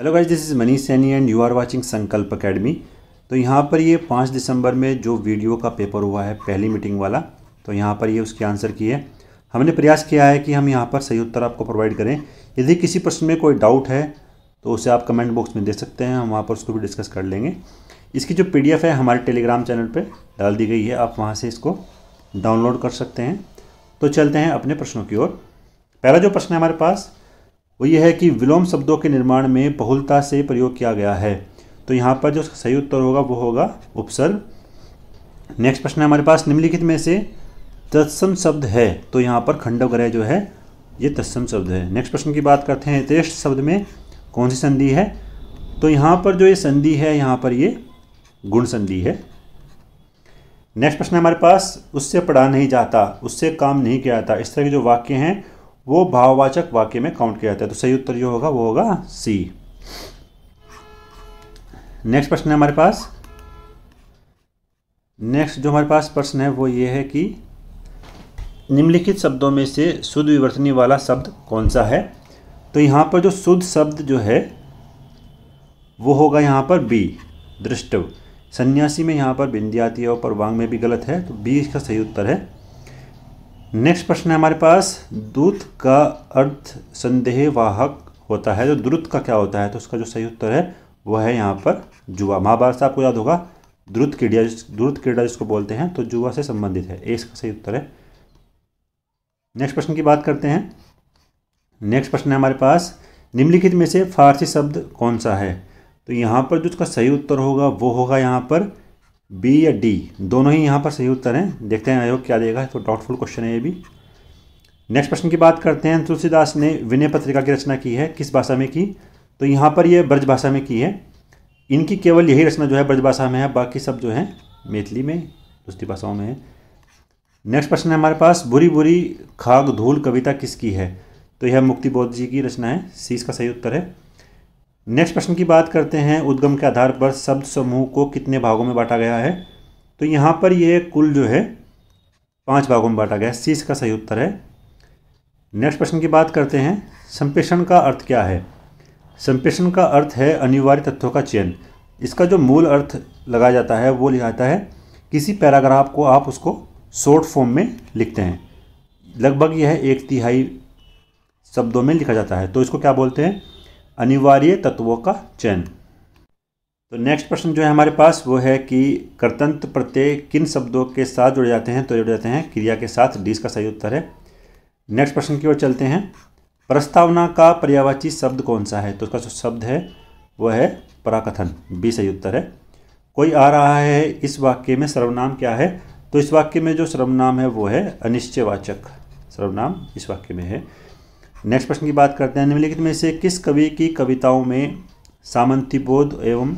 hello guys this is Manish Saini and you are watching Sankalp academy तो यहाँ पर ये पाँच दिसंबर में जो वीडियो का पेपर हुआ है पहली मीटिंग वाला तो यहाँ पर ये उसके आंसर की है हमने प्रयास किया है कि हम यहाँ पर सही उत्तर आपको प्रोवाइड करें यदि किसी प्रश्न में कोई डाउट है तो उसे आप कमेंट बॉक्स में दे सकते हैं हम वहाँ पर उसको भी डिस्कस कर लेंगे इसकी जो पी है हमारे टेलीग्राम चैनल पर डाल दी गई है आप वहाँ से इसको डाउनलोड कर सकते हैं तो चलते हैं अपने प्रश्नों की ओर पहला जो प्रश्न है हमारे पास वो ये है कि विलोम शब्दों के निर्माण में बहुलता से प्रयोग किया गया है तो यहाँ पर जो सही उत्तर होगा वो होगा उपसर्ग नेक्स्ट प्रश्न है हमारे पास निम्नलिखित में से तत्सम शब्द है तो यहाँ पर खंडव ग्रह जो है ये तत्सम शब्द है नेक्स्ट प्रश्न की बात करते हैं तेष्ट शब्द में कौन सी संधि है तो यहाँ पर जो ये संधि है यहाँ पर ये गुण संधि है नेक्स्ट प्रश्न हमारे पास उससे पढ़ा नहीं जाता उससे काम नहीं किया जाता इस तरह के जो वाक्य हैं वो भाववाचक वाक्य में काउंट किया जाता है तो सही उत्तर जो होगा वो होगा सी नेक्स्ट प्रश्न है हमारे पास नेक्स्ट जो हमारे पास प्रश्न है वो ये है कि निम्नलिखित शब्दों में से शुद्ध विवर्तनी वाला शब्द कौन सा है तो यहाँ पर जो शुद्ध शब्द जो है वो होगा यहाँ पर बी दृष्टव सन्यासी में यहाँ पर बिंदी आती है और वांग में भी गलत है तो बी इसका सही उत्तर है नेक्स्ट प्रश्न है हमारे पास दूत का अर्थ संदेह वाहक होता है जो द्रुत का क्या होता है तो उसका जो सही उत्तर है वह है यहाँ पर जुआ महाभारत से आपको याद होगा द्रुत क्रीडिया द्रुत क्रीड़ा जिसको बोलते हैं तो जुआ से संबंधित है ए इसका सही उत्तर है नेक्स्ट प्रश्न की बात करते हैं नेक्स्ट प्रश्न है हमारे पास निम्नलिखित में से फारसी शब्द कौन सा है तो यहाँ पर जो उसका सही उत्तर होगा वो होगा यहाँ पर बी या डी दोनों ही यहाँ पर सही उत्तर हैं देखते हैं आयोग क्या देगा तो डाउटफुल क्वेश्चन है ये भी नेक्स्ट प्रश्न की बात करते हैं तुलसीदास ने विनय पत्रिका की रचना की है किस भाषा में की तो यहाँ पर ये ब्रज भाषा में की है इनकी केवल यही रचना जो है ब्रज भाषा में है बाकी सब जो है मैथिली में दूसरी भाषाओं में है नेक्स्ट प्रश्न है हमारे पास बुरी बुरी खाग धूल कविता किसकी है तो यह मुक्ति बोध जी की रचना है सी इसका सही उत्तर है नेक्स्ट प्रश्न की बात करते हैं उद्गम के आधार पर शब्द समूह को कितने भागों में बांटा गया है तो यहाँ पर ये कुल जो है पांच भागों में बांटा गया है सी इसका सही उत्तर है नेक्स्ट प्रश्न की बात करते हैं संप्रेषण का अर्थ क्या है संप्रेषण का अर्थ है अनिवार्य तत्वों का चयन इसका जो मूल अर्थ लगाया जाता है वो लिखा जाता है किसी पैराग्राफ को आप उसको शॉर्ट फॉर्म में लिखते हैं लगभग यह है एक तिहाई शब्दों में लिखा जाता है तो इसको क्या बोलते हैं अनिवार्य तत्वों का चयन तो नेक्स्ट प्रश्न जो है हमारे पास वो है कि कर्तंत्र प्रत्यय किन शब्दों के साथ जुड़े जाते हैं तो जुड़े जाते हैं क्रिया के साथ डीस का सही उत्तर है नेक्स्ट प्रश्न की ओर चलते हैं प्रस्तावना का पर्यावाची शब्द कौन सा है तो उसका जो शब्द है वह है पराकथन बी सही उत्तर है कोई आ रहा है इस वाक्य में सर्वनाम क्या है तो इस वाक्य में जो सर्वनाम है वो है अनिश्चयवाचक सर्वनाम इस वाक्य में है नेक्स्ट प्रश्न की बात करते हैं निम्नलिखित में से किस कवि की कविताओं में सामंती बोध एवं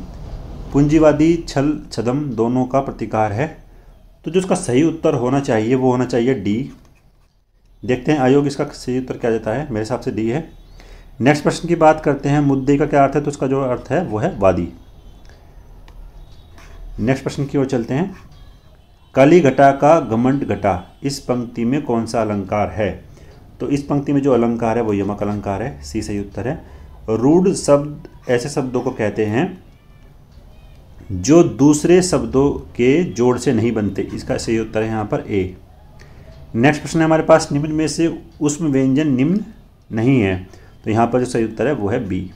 पूंजीवादी छल छदम दोनों का प्रतिकार है तो जो इसका सही उत्तर होना चाहिए वो होना चाहिए डी देखते हैं आयोग इसका सही उत्तर क्या देता है मेरे हिसाब से डी है नेक्स्ट प्रश्न की बात करते हैं मुद्दे का क्या अर्थ है तो उसका जो अर्थ है वो है वादी नेक्स्ट प्रश्न की ओर चलते हैं काली घटा का घमंड घटा इस पंक्ति में कौन सा अलंकार है तो इस पंक्ति में जो अलंकार है वो यमक अलंकार है सी सही उत्तर है रूढ़ शब्द ऐसे शब्दों को कहते हैं जो दूसरे शब्दों के जोड़ से नहीं बनते इसका सही उत्तर है यहाँ पर ए नेक्स्ट प्रश्न है हमारे पास निम्न में से उष्म व्यंजन निम्न नहीं है तो यहाँ पर जो सही उत्तर है वो है बी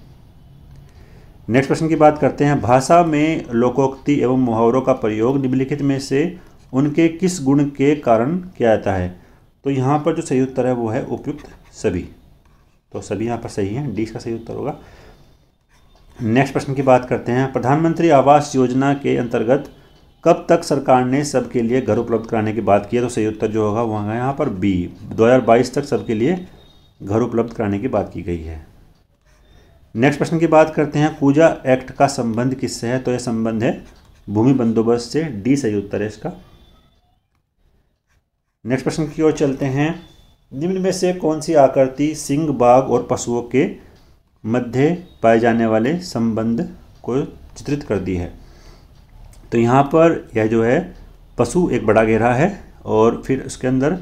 नेक्स्ट प्रश्न की बात करते हैं भाषा में लोकोक्ति एवं मुहावरों का प्रयोग निम्नलिखित में से उनके किस गुण के कारण किया जाता है तो यहाँ पर जो सही उत्तर है वो है उपयुक्त सभी तो सभी यहाँ पर सही है डी का सही उत्तर होगा नेक्स्ट प्रश्न की बात करते हैं प्रधानमंत्री आवास योजना के अंतर्गत कब तक सरकार ने सबके लिए घर उपलब्ध कराने की बात की है तो सही उत्तर जो होगा वह है यहाँ पर बी 2022 तक सबके लिए घर उपलब्ध कराने की बात की गई है नेक्स्ट प्रश्न की बात करते हैं पूजा एक्ट का संबंध किससे है तो यह संबंध है भूमि बंदोबस्त से डी सही उत्तर है इसका नेक्स्ट प्रश्न की ओर चलते हैं निम्न में से कौन सी आकृति सिंह बाघ और पशुओं के मध्य पाए जाने वाले संबंध को चित्रित कर दी है तो यहाँ पर यह जो है पशु एक बड़ा गहरा है और फिर उसके अंदर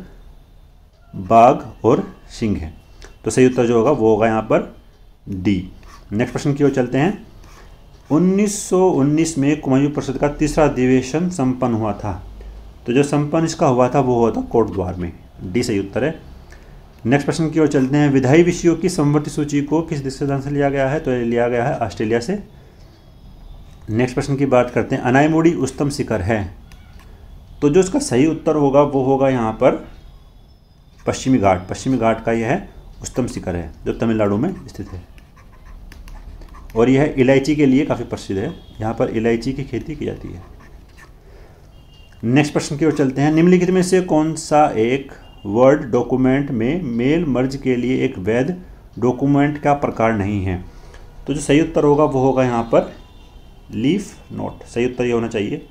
बाघ और सिंह है तो सही उत्तर जो होगा वो होगा यहाँ पर डी नेक्स्ट प्रश्न की ओर चलते हैं 1919 में कुमायूं परिषद का तीसरा अधिवेशन संपन्न हुआ था तो जो संपन्न इसका हुआ था वो हुआ था कोटद्वार में डी सही उत्तर है नेक्स्ट प्रश्न की ओर चलते हैं विधायी विषयों की संवर्ती सूची को किस ध्यान से लिया गया है तो लिया गया है ऑस्ट्रेलिया से नेक्स्ट प्रश्न की बात करते हैं अनायमोडी उत्तम शिखर है तो जो इसका सही उत्तर होगा वो होगा यहाँ पर पश्चिमी घाट पश्चिमी घाट का यह है उत्तम शिखर है जो तमिलनाडु में स्थित है और यह इलायची के लिए काफ़ी प्रसिद्ध है यहाँ पर इलायची की खेती की जाती है नेक्स्ट प्रश्न की ओर चलते हैं निम्नलिखित में से कौन सा एक वर्ड डॉक्यूमेंट में मेल मर्ज के लिए एक वैध डॉक्यूमेंट का प्रकार नहीं है तो जो सही उत्तर होगा वो होगा यहाँ पर लीफ नोट सही उत्तर ये होना चाहिए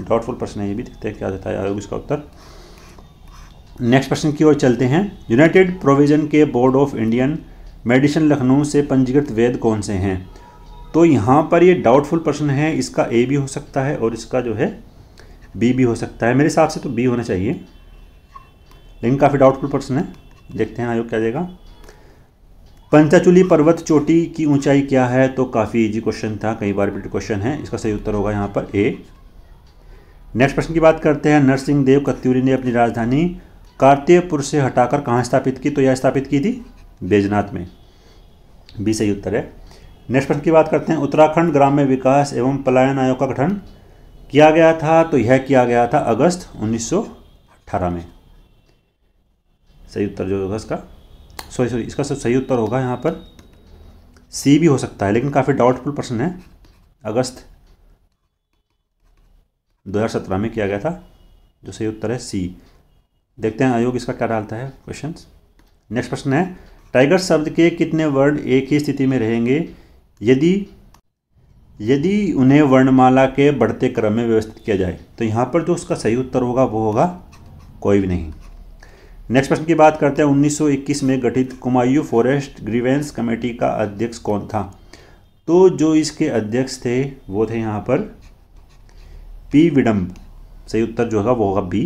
डाउटफुल प्रश्न है ये भी देखते हैं क्या देता है आयोग इसका उत्तर नेक्स्ट प्रश्न की ओर चलते हैं यूनाइटेड प्रोविजन के Board of Indian Medicine Lucknow से पंजीकृत वेद कौन से हैं तो यहाँ पर ये डाउटफुल प्रश्न है इसका ए भी हो सकता है और इसका जो है बी भी हो सकता है मेरे हिसाब से तो बी होना चाहिए लेकिन काफ़ी डाउटफुल पर्सन है देखते हैं आयोग क्या देगा पंचाचुली पर्वत चोटी की ऊंचाई क्या है तो काफ़ी इजी क्वेश्चन था कई बार रिपीट क्वेश्चन है इसका सही उत्तर होगा यहाँ पर ए नेक्स्ट प्रश्न की बात करते हैं नरसिंह देव कत्यूरी ने अपनी राजधानी कार्तिकपुर से हटाकर कहाँ स्थापित की तो यह स्थापित की थी बैजनाथ में बी सही उत्तर है नेक्स्ट प्रश्न की बात करते हैं उत्तराखंड ग्राम्य विकास एवं पलायन आयोग का गठन किया गया था तो यह किया गया था अगस्त 1918 में सही उत्तर जो होगा इसका सॉरी सॉरी इसका सब सही उत्तर होगा यहाँ पर सी भी हो सकता है लेकिन काफ़ी डाउटफुल प्रश्न है अगस्त 2017 में किया गया था जो सही उत्तर है सी देखते हैं आयोग इसका क्या डालता है क्वेश्चन नेक्स्ट प्रश्न है टाइगर शब्द के कितने वर्ड एक ही स्थिति में रहेंगे यदि यदि उन्हें वर्णमाला के बढ़ते क्रम में व्यवस्थित किया जाए तो यहाँ पर जो उसका सही उत्तर होगा वो होगा कोई भी नहीं नेक्स्ट प्रश्न की बात करते हैं 1921 में गठित कुमायू फॉरेस्ट ग्रीवेंस कमेटी का अध्यक्ष कौन था तो जो इसके अध्यक्ष थे वो थे यहाँ पर पी विडम्ब सही उत्तर जो होगा वो होगा बी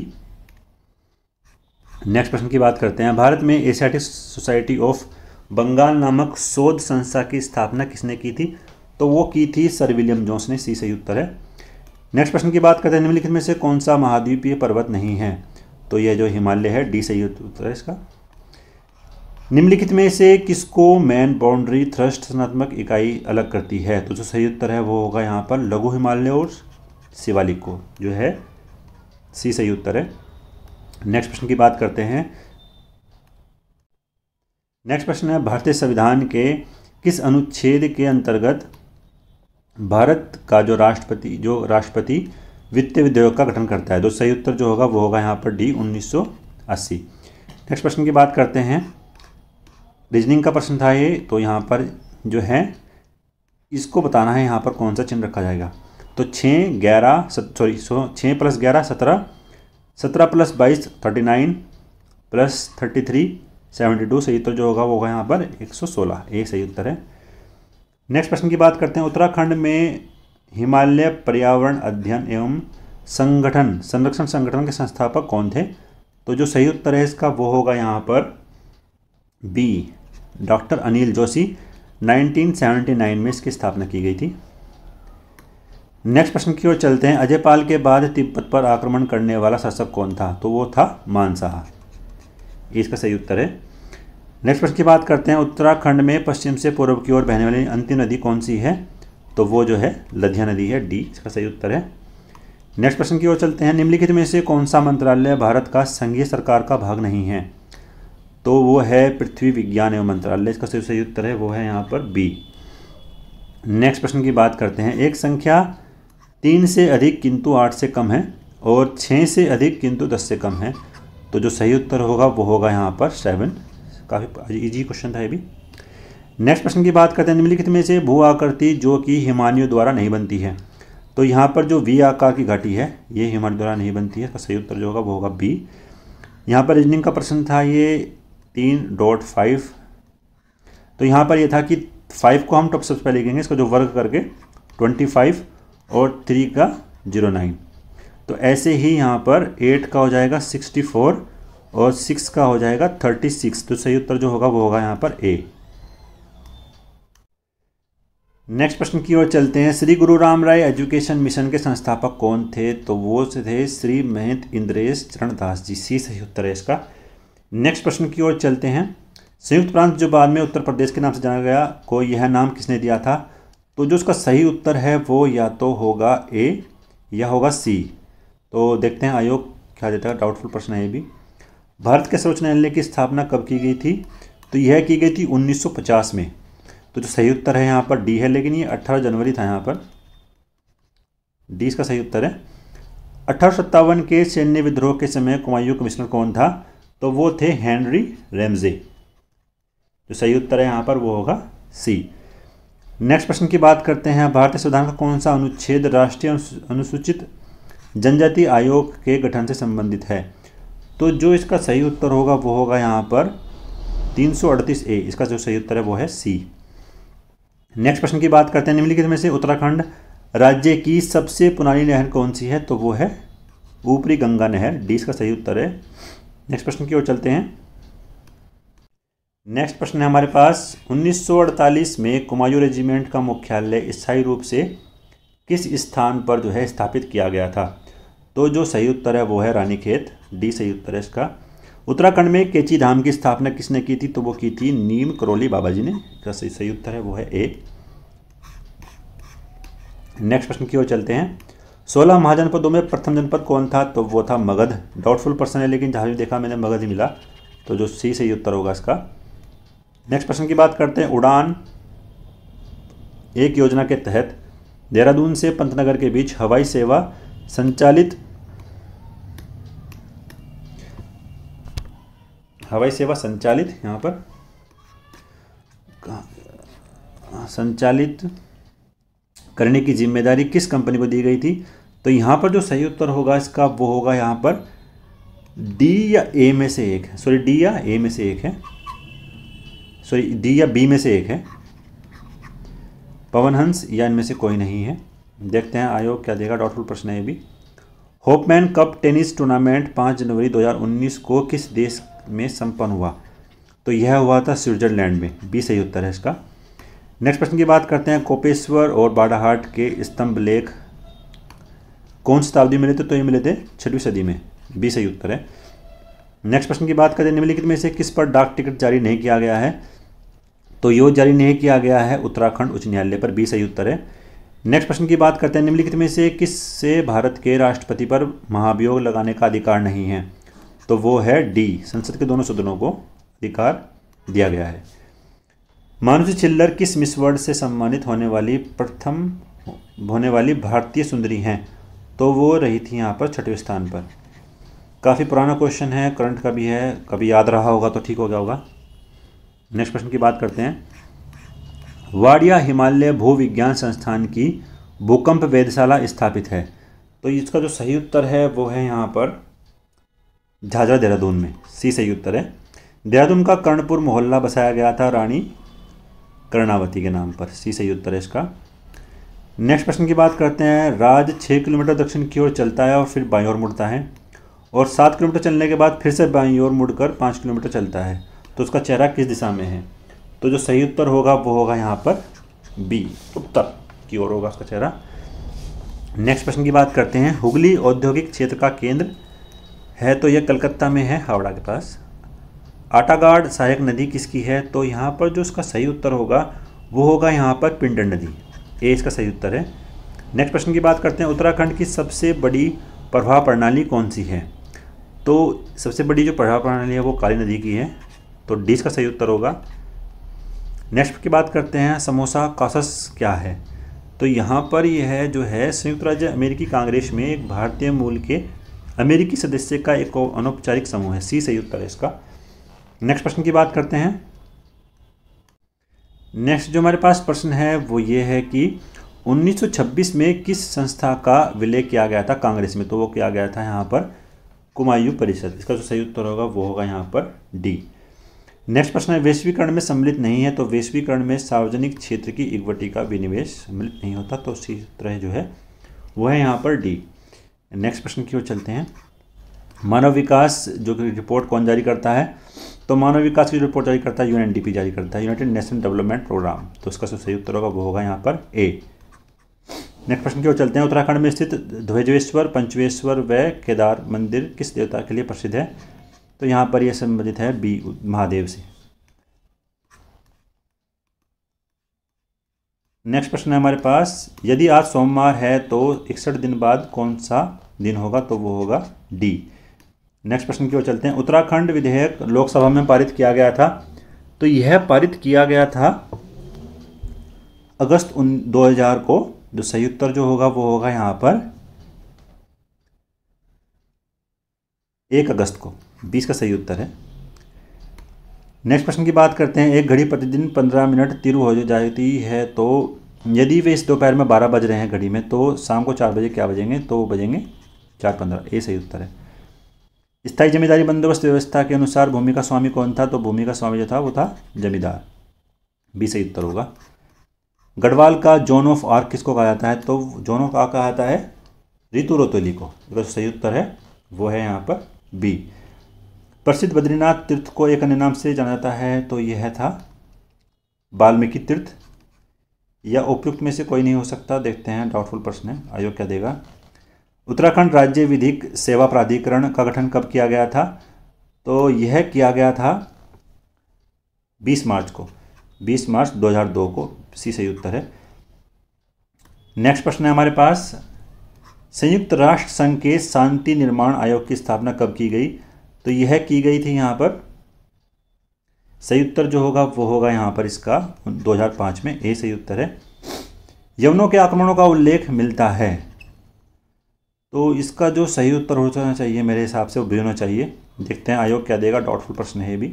नेक्स्ट प्रश्न की बात करते हैं भारत में एशियाटिक सोसाइटी ऑफ बंगाल नामक शोध संस्था की स्थापना किसने की थी तो वो की थी सर विलियम जोन्स ने सी सही उत्तर है नेक्स्ट प्रश्न की बात करते हैं निम्नलिखित में से कौन सा महाद्वीपीय पर्वत नहीं है तो यह जो हिमालय है डी सही उत्तर है इसका निम्नलिखित में से किसको मैन बाउंड्री थ्रस्ट रचनात्मक इकाई अलग करती है तो जो सही उत्तर है वो होगा यहाँ पर लघु हिमालय और शिवालिक को जो है सी सही उत्तर है नेक्स्ट प्रश्न की बात करते हैं नेक्स्ट प्रश्न है भारतीय संविधान के किस अनुच्छेद के अंतर्गत भारत का जो राष्ट्रपति जो राष्ट्रपति वित्त विधेयक का गठन करता है तो सही उत्तर जो होगा वो होगा यहाँ पर डी 1980 नेक्स्ट प्रश्न की बात करते हैं रीजनिंग का प्रश्न था ये तो यहाँ पर जो है इसको बताना है यहाँ पर कौन सा चिन्ह रखा जाएगा तो छः ग्यारह सॉरी सो छः प्लस ग्यारह सत्रह सत्रह प्लस बाईस thirty nine plus thirty three seventy two सही उत्तर जो होगा वो होगा यहाँ पर एक सौ सोलह ये सही उत्तर है नेक्स्ट प्रश्न की बात करते हैं उत्तराखंड में हिमालय पर्यावरण अध्ययन एवं संगठन संरक्षण संगठन के संस्थापक कौन थे तो जो सही उत्तर है इसका वो होगा यहाँ पर बी डॉक्टर अनिल जोशी 1979 में इसकी स्थापना की गई थी नेक्स्ट प्रश्न की ओर चलते हैं अजयपाल के बाद तिब्बत पर आक्रमण करने वाला शासक कौन था तो वो था मानसाह इसका सही उत्तर है नेक्स्ट प्रश्न की बात करते हैं उत्तराखंड में पश्चिम से पूर्व की ओर बहने वाली अंतिम नदी कौन सी है तो वो जो है लधिया नदी है डी इसका सही उत्तर है नेक्स्ट प्रश्न की ओर चलते हैं निम्नलिखित में से कौन सा मंत्रालय भारत का संघीय सरकार का भाग नहीं है तो वो है पृथ्वी विज्ञान एवं मंत्रालय इसका सही सही उत्तर है वो है यहाँ पर बी नेक्स्ट प्रश्न की बात करते हैं एक संख्या तीन से अधिक किंतु आठ से कम है और छः से अधिक किंतु दस से कम है तो जो सही उत्तर होगा वो होगा यहाँ पर सेवन काफ़ी ईजी क्वेश्चन था ये भी नेक्स्ट प्रश्न की बात करते हैं निम्नलिखित में से भू आकृति जो कि हिमानियों द्वारा नहीं बनती है तो यहाँ पर जो वी आकार की घाटी है ये हिमानियों द्वारा नहीं बनती है इसका सही उत्तर जो होगा वो होगा बी यहाँ पर रीजनिंग का प्रश्न था ये तीन डॉट फाइव तो यहाँ पर ये था कि फाइव को हम टॉप सबसे पहले लिखेंगे इसका जो वर्ग करके ट्वेंटी फाइव और थ्री का जीरो नाइन तो ऐसे ही यहाँ पर एट का हो जाएगा सिक्सटी फोर और सिक्स का हो जाएगा थर्टी सिक्स तो सही उत्तर जो होगा वो होगा यहाँ पर ए नेक्स्ट प्रश्न की ओर चलते हैं श्री गुरु राम राय एजुकेशन मिशन के संस्थापक कौन थे तो वो थे श्री महंत इंद्रेश चरणदास जी सी सही उत्तर है इसका नेक्स्ट प्रश्न की ओर चलते हैं संयुक्त प्रांत जो बाद में उत्तर प्रदेश के नाम से जाना गया को यह नाम किसने दिया था तो जो उसका सही उत्तर है वो या तो होगा ए या होगा सी तो देखते हैं आयोग क्या देता है डाउटफुल प्रश्न है ये भी भारत के सर्वोच्च न्यायालय की स्थापना कब की गई थी तो यह की गई थी 1950 में तो जो सही उत्तर है यहाँ पर डी है लेकिन ये 18 जनवरी था यहाँ पर डी इसका सही उत्तर है अठारह के सैन्य विद्रोह के समय कुमायूं कमिश्नर कौन था तो वो थे हेनरी रेमजे जो सही उत्तर है यहाँ पर वो होगा सी नेक्स्ट प्रश्न की बात करते हैं भारतीय संविधान का कौन सा अनुच्छेद राष्ट्रीय अनुसूचित जनजाति आयोग के गठन से संबंधित है तो जो इसका सही उत्तर होगा वो होगा यहाँ पर 338 ए इसका जो सही उत्तर है वो है सी नेक्स्ट प्रश्न की बात करते हैं निम्नलिखित में से उत्तराखंड राज्य की सबसे पुरानी नहर कौन सी है तो वो है ऊपरी गंगा नहर डी इसका सही उत्तर है नेक्स्ट प्रश्न की ओर चलते हैं नेक्स्ट प्रश्न है हमारे पास 1948 में कुमायूं रेजिमेंट का मुख्यालय स्थायी रूप से किस स्थान पर जो है स्थापित किया गया था तो जो सही उत्तर है वो है रानीखेत डी सही उत्तर है इसका उत्तराखंड में केची धाम की स्थापना किसने की थी तो वो की थी नीम करौली बाबा जी ने इसका तो सही सही उत्तर है वो है ए नेक्स्ट प्रश्न की ओर चलते हैं सोलह महाजनपदों में प्रथम जनपद कौन था तो वो था मगध डाउटफुल पर्सन है लेकिन जहाँ भी देखा मैंने मगध ही मिला तो जो सी सही उत्तर होगा इसका नेक्स्ट प्रश्न की बात करते हैं उड़ान एक योजना के तहत देहरादून से पंतनगर के बीच हवाई सेवा संचालित हवाई सेवा संचालित यहाँ पर संचालित करने की जिम्मेदारी किस कंपनी को दी गई थी तो यहाँ पर जो सही उत्तर होगा इसका वो होगा यहाँ पर डी या ए में से एक है सॉरी डी या ए में से एक है सॉरी डी या बी में से एक है पवन हंस या इनमें से कोई नहीं है देखते हैं आयोग क्या देगा डॉक्टर प्रश्न है ये भी होपमैन कप टेनिस टूर्नामेंट 5 जनवरी 2019 को किस देश में संपन्न हुआ तो यह हुआ था स्विट्जरलैंड में बी सही उत्तर है इसका नेक्स्ट प्रश्न की बात करते हैं कोपेश्वर और बाड़ाहाट के स्तंभ लेख कौन शताब्दी मिले थे तो ये मिले थे छठवीं सदी में बी सही उत्तर है नेक्स्ट प्रश्न की बात करें निम्नलिखित में से किस पर डाक टिकट जारी नहीं किया गया है तो यो जारी नहीं किया गया है उत्तराखंड उच्च न्यायालय पर बी सही उत्तर है नेक्स्ट प्रश्न की बात करते हैं निम्नलिखित में से किस से भारत के राष्ट्रपति पर महाभियोग लगाने का अधिकार नहीं है तो वो है डी संसद के दोनों सदनों को अधिकार दिया गया है मानुषी चिल्लर किस मिस वर्ल्ड से सम्मानित होने वाली प्रथम होने वाली भारतीय सुंदरी हैं तो वो रही थी यहाँ पर छठवें स्थान पर काफ़ी पुराना क्वेश्चन है करंट का भी है कभी याद रहा होगा तो ठीक हो गया होगा नेक्स्ट प्रश्न की बात करते हैं वाडिया हिमालय भूविज्ञान संस्थान की भूकंप वेधशाला स्थापित है तो इसका जो सही उत्तर है वो है यहाँ पर झाझरा देहरादून में सी सही उत्तर है देहरादून का कर्णपुर मोहल्ला बसाया गया था रानी कर्णावती के नाम पर सी सही उत्तर है इसका नेक्स्ट प्रश्न की बात करते हैं राज छः किलोमीटर दक्षिण की ओर चलता है और फिर बाई ओर मुड़ता है और सात किलोमीटर चलने के बाद फिर से बाई ओर मुड़कर पाँच किलोमीटर चलता है तो उसका चेहरा किस दिशा में है तो जो सही उत्तर होगा वो होगा यहाँ पर बी उत्तर की ओर होगा उसका चेहरा नेक्स्ट प्रश्न की बात करते हैं हुगली औद्योगिक क्षेत्र का केंद्र है तो यह कलकत्ता में है हावड़ा के पास आटागाड़ सहायक नदी किसकी है तो यहाँ पर जो इसका सही उत्तर होगा वो होगा यहाँ पर पिंडर नदी ए इसका सही उत्तर है नेक्स्ट प्रश्न की बात करते हैं उत्तराखंड की सबसे बड़ी प्रभाव प्रणाली कौन सी है तो सबसे बड़ी जो प्रभाव प्रणाली है वो काली नदी की है तो डी इसका सही उत्तर होगा नेक्स्ट की बात करते हैं समोसा कासस क्या है तो यहाँ पर यह है जो है संयुक्त राज्य अमेरिकी कांग्रेस में एक भारतीय मूल के अमेरिकी सदस्य का एक अनौपचारिक समूह है सी सही उत्तर है इसका नेक्स्ट प्रश्न की बात करते हैं नेक्स्ट जो हमारे पास प्रश्न है वो ये है कि 1926 में किस संस्था का विलय किया गया था कांग्रेस में तो वो किया गया था यहाँ पर कुमायूं परिषद इसका जो सही उत्तर होगा वो होगा यहाँ पर डी नेक्स्ट प्रश्न है वैश्वीकरण में सम्मिलित नहीं है तो वैश्वीकरण में सार्वजनिक क्षेत्र की इक्विटी का विनिवेश सम्मिलित नहीं होता तो सी उत्तर जो है वो है यहाँ पर डी नेक्स्ट प्रश्न की ओर चलते हैं मानव विकास जो कि रिपोर्ट कौन जारी करता है तो मानव विकास की रिपोर्ट जारी करता है यूएनडीपी जारी करता है यूनाइटेड नेशन डेवलपमेंट प्रोग्राम तो इसका सही उत्तर होगा वो होगा यहाँ पर ए नेक्स्ट प्रश्न की ओर चलते हैं उत्तराखंड में स्थित ध्वजेश्वर पंचवेश्वर व केदार मंदिर किस देवता के लिए प्रसिद्ध है तो यहाँ पर यह संबंधित है बी महादेव से नेक्स्ट प्रश्न है हमारे पास यदि आज सोमवार है तो इकसठ दिन बाद कौन सा दिन होगा तो वो होगा डी नेक्स्ट प्रश्न की ओर चलते हैं उत्तराखंड विधेयक लोकसभा में पारित किया गया था तो यह पारित किया गया था अगस्त उन दो हजार को जो सही उत्तर जो होगा वो होगा यहाँ पर एक अगस्त को बीस का सही उत्तर है नेक्स्ट प्रश्न की बात करते हैं एक घड़ी प्रतिदिन पंद्रह मिनट तिरु हो जाती है तो यदि वे इस दोपहर में बारह बज रहे हैं घड़ी में तो शाम को चार बजे क्या बजेंगे तो बजेंगे चार पंद्रह ये सही उत्तर है स्थायी जमींदारी बंदोबस्त व्यवस्था के अनुसार भूमि का स्वामी कौन था तो भूमि का स्वामी जो था वो था जमींदार बी सही उत्तर होगा गढ़वाल का जोन ऑफ आर्क किसको कहा जाता है तो जोन ऑफ आर्क कहा जाता है ऋतु रोतोली को सही उत्तर है वो है यहाँ पर बी प्रसिद्ध बद्रीनाथ तीर्थ को एक अन्य नाम से जाना जाता है तो यह था वाल्मीकि तीर्थ या उपयुक्त में से कोई नहीं हो सकता देखते हैं डाउटफुल प्रश्न है आयोग क्या देगा उत्तराखंड राज्य विधिक सेवा प्राधिकरण का गठन कब किया गया था तो यह किया गया था 20 मार्च को 20 मार्च 2002 को सी सही उत्तर है नेक्स्ट प्रश्न है हमारे पास संयुक्त राष्ट्र संघ के शांति निर्माण आयोग की स्थापना कब की गई तो यह की गई थी यहाँ पर सही उत्तर जो होगा वो होगा यहाँ पर इसका 2005 में ए सही उत्तर है यवनों के आक्रमणों का उल्लेख मिलता है तो इसका जो सही उत्तर हो जाना चाहिए मेरे हिसाब से वो भी होना चाहिए देखते हैं आयोग क्या देगा डाउटफुल प्रश्न है भी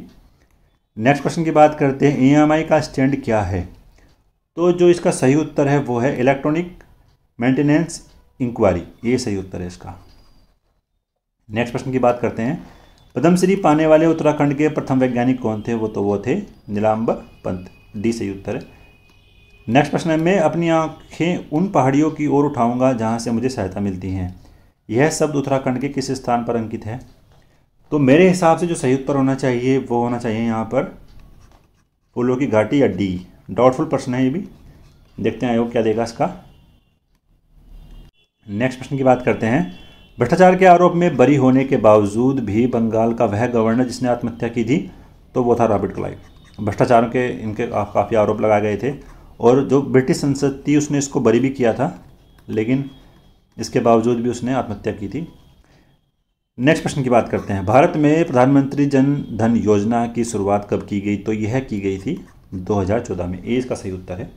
नेक्स्ट क्वेश्चन की बात करते हैं ई e का स्टैंड क्या है तो जो इसका सही उत्तर है वो है इलेक्ट्रॉनिक मेंटेनेंस इंक्वायरी ये सही उत्तर है इसका नेक्स्ट प्रश्न की बात करते हैं पद्मश्री पाने वाले उत्तराखंड के प्रथम वैज्ञानिक कौन थे वो तो वो थे नीलांबर पंत डी सही उत्तर है नेक्स्ट प्रश्न है मैं अपनी आंखें उन पहाड़ियों की ओर उठाऊंगा जहां से मुझे सहायता मिलती है यह शब्द उत्तराखंड के किस स्थान पर अंकित है तो मेरे हिसाब से जो सही उत्तर होना चाहिए वो होना चाहिए यहाँ पर फूलों की घाटी या डी डाउटफुल प्रश्न है ये भी देखते हैं आयोग क्या देगा इसका नेक्स्ट प्रश्न की बात करते हैं भ्रष्टाचार के आरोप में बरी होने के बावजूद भी बंगाल का वह गवर्नर जिसने आत्महत्या की थी तो वो था रॉबर्ट क्लाइव भ्रष्टाचार के इनके काफ़ी आरोप लगाए गए थे और जो ब्रिटिश संसद थी उसने इसको बरी भी किया था लेकिन इसके बावजूद भी उसने आत्महत्या की थी नेक्स्ट प्रश्न की बात करते हैं भारत में प्रधानमंत्री जन धन योजना की शुरुआत कब की गई तो यह की गई थी 2014 में ए इसका सही उत्तर है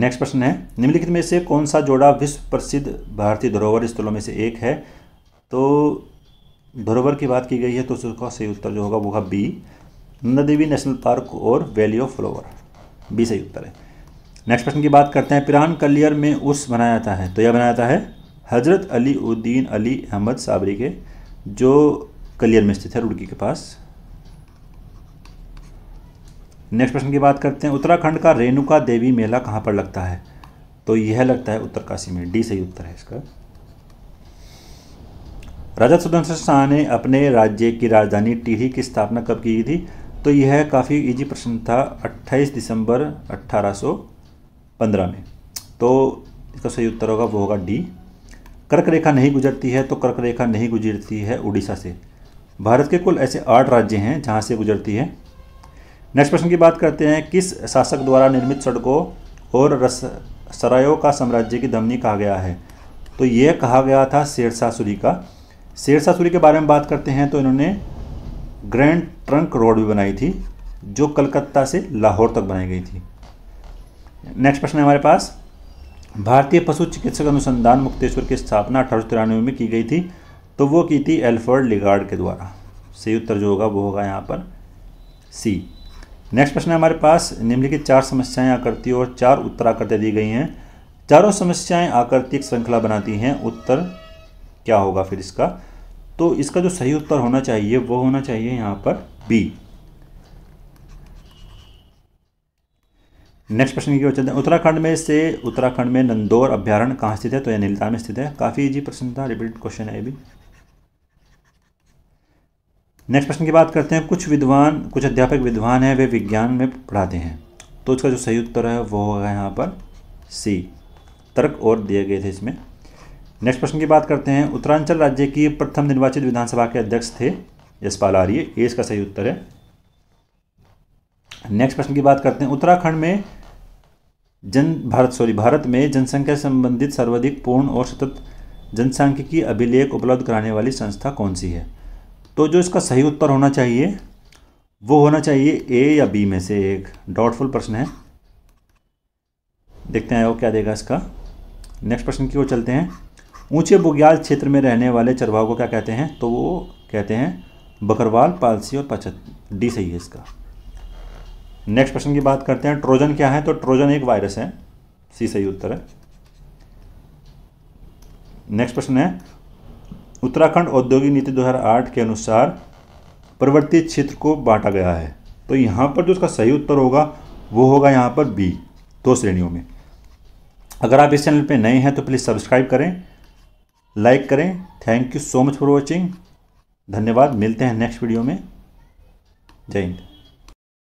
नेक्स्ट प्रश्न है निम्नलिखित में से कौन सा जोड़ा विश्व प्रसिद्ध भारतीय धरोहर स्थलों में से एक है तो धरोहर की बात की गई है तो उसका सही उत्तर जो होगा वो है B Nanda Devi national park और वैली ऑफ फ्लोवर बी सही उत्तर है नेक्स्ट प्रश्न की बात करते हैं पिरान कलियर में उर्स बनाया जाता है तो यह बनाया जाता है हज़रत अली उद्दीन अली अहमद साबरी के जो कलियर में स्थित है रुड़की के पास नेक्स्ट प्रश्न की बात करते हैं उत्तराखंड का रेणुका देवी मेला कहाँ पर लगता है तो यह लगता है उत्तरकाशी में डी सही उत्तर है इसका राजा स्वतंत्र शाह ने अपने राज्य की राजधानी टिहरी की स्थापना कब की थी तो यह काफ़ी इजी प्रश्न था 28 दिसंबर 1815 में तो इसका सही उत्तर होगा वो होगा डी कर्क रेखा नहीं गुजरती है तो कर्क रेखा नहीं गुजरती है उड़ीसा से भारत के कुल ऐसे आठ राज्य हैं जहाँ से गुजरती है नेक्स्ट प्रश्न की बात करते हैं किस शासक द्वारा निर्मित सड़कों और रस सरायों का साम्राज्य की धमनी कहा गया है तो यह कहा गया था शेरशाह सूरी का शेरशाह सूरी के बारे में बात करते हैं तो इन्होंने ग्रैंड ट्रंक रोड भी बनाई थी जो कलकत्ता से लाहौर तक बनाई गई थी नेक्स्ट प्रश्न है हमारे पास भारतीय पशु चिकित्सक अनुसंधान मुक्तेश्वर की स्थापना अठारह सौ में की गई थी तो वो की थी एल्फर्ड लिगार्ड के द्वारा सही उत्तर जो होगा वो होगा यहाँ पर सी नेक्स्ट प्रश्न है हमारे पास निम्नलिखित चार समस्याएं आकृति और चार उत्तर आकृति दी गई हैं चारों समस्याएं आकृति एक श्रृंखला बनाती हैं उत्तर क्या होगा फिर इसका तो इसका जो सही उत्तर होना चाहिए वो होना चाहिए यहाँ पर बी नेक्स्ट प्रश्न की ओर चलते हैं उत्तराखंड में से उत्तराखंड में नंदौर अभ्यारण्य कहाँ स्थित है तो यह नीलता में स्थित है काफ़ी इजी प्रश्न था रिपीटेड क्वेश्चन है ये भी नेक्स्ट प्रश्न की बात करते हैं कुछ विद्वान कुछ अध्यापक विद्वान हैं वे विज्ञान में पढ़ाते हैं तो उसका जो सही उत्तर है वो होगा यहाँ पर सी तर्क और दिए गए थे इसमें नेक्स्ट प्रश्न की बात करते हैं उत्तरांचल राज्य की प्रथम निर्वाचित विधानसभा के अध्यक्ष थे यशपाल आर्य ये इसका सही उत्तर है नेक्स्ट प्रश्न की बात करते हैं उत्तराखंड में जन भारत सॉरी भारत में जनसंख्या संबंधित सर्वाधिक पूर्ण और सतत की अभिलेख उपलब्ध कराने वाली संस्था कौन सी है तो जो इसका सही उत्तर होना चाहिए वो होना चाहिए ए या बी में से एक डाउटफुल प्रश्न है देखते हैं वो क्या देगा इसका नेक्स्ट प्रश्न की ओर चलते हैं ऊंचे बुग्याल क्षेत्र में रहने वाले चरवाह को क्या कहते हैं तो वो कहते हैं बकरवाल पालसी और पचत डी सही है इसका नेक्स्ट प्रश्न की बात करते हैं ट्रोजन क्या है तो ट्रोजन एक वायरस है सी सही उत्तर है नेक्स्ट प्रश्न है उत्तराखंड औद्योगिक नीति 2008 के अनुसार प्रवर्तित क्षेत्र को बांटा गया है तो यहाँ पर जो इसका सही उत्तर होगा वो होगा यहाँ पर बी दो श्रेणियों में अगर आप इस चैनल पर नए हैं तो प्लीज़ सब्सक्राइब करें लाइक करें thank you so much for watching धन्यवाद मिलते हैं नेक्स्ट वीडियो में जय हिंद